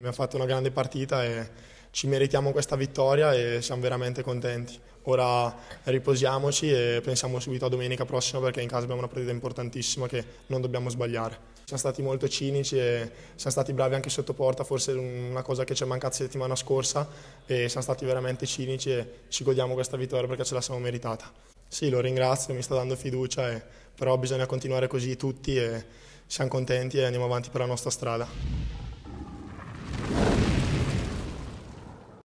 Abbiamo fatto una grande partita e ci meritiamo questa vittoria e siamo veramente contenti. Ora riposiamoci e pensiamo subito a domenica prossima perché in casa abbiamo una partita importantissima che non dobbiamo sbagliare. Siamo stati molto cinici e siamo stati bravi anche sotto porta, forse una cosa che ci è mancata settimana scorsa e siamo stati veramente cinici e ci godiamo questa vittoria perché ce la siamo meritata. Sì, lo ringrazio, mi sta dando fiducia, e, però bisogna continuare così tutti e siamo contenti e andiamo avanti per la nostra strada.